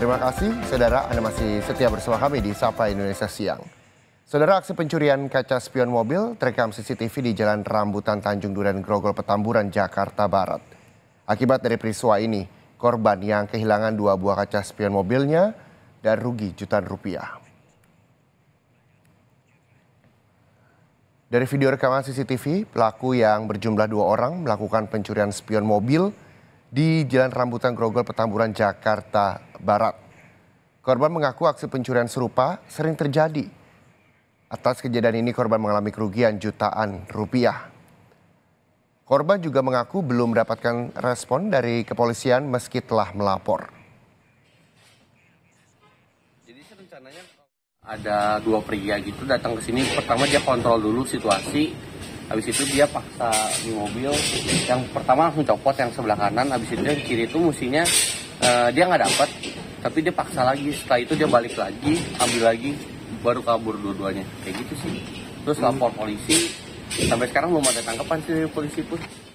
Terima kasih, saudara. Anda masih setia bersama kami di Sapa Indonesia Siang. Saudara aksi pencurian kaca spion mobil terekam CCTV di Jalan Rambutan Tanjung Duren Grogol Petamburan, Jakarta Barat. Akibat dari peristiwa ini, korban yang kehilangan dua buah kaca spion mobilnya dan rugi jutaan rupiah. Dari video rekaman CCTV, pelaku yang berjumlah dua orang melakukan pencurian spion mobil di Jalan Rambutan Grogol Petamburan Jakarta Barat. Korban mengaku aksi pencurian serupa sering terjadi. Atas kejadian ini korban mengalami kerugian jutaan rupiah. Korban juga mengaku belum mendapatkan respon dari kepolisian meski telah melapor. Jadi rencananya ada dua pria gitu datang ke sini. Pertama dia kontrol dulu situasi, habis itu dia paksa di mobil yang pertama langsung copot yang sebelah kanan habis itu yang kiri itu musinya uh, eh, dia nggak dapat tapi dia paksa lagi setelah itu dia balik lagi ambil lagi baru kabur dua-duanya kayak gitu sih terus lapor polisi sampai sekarang belum ada tangkapan sih polisi pun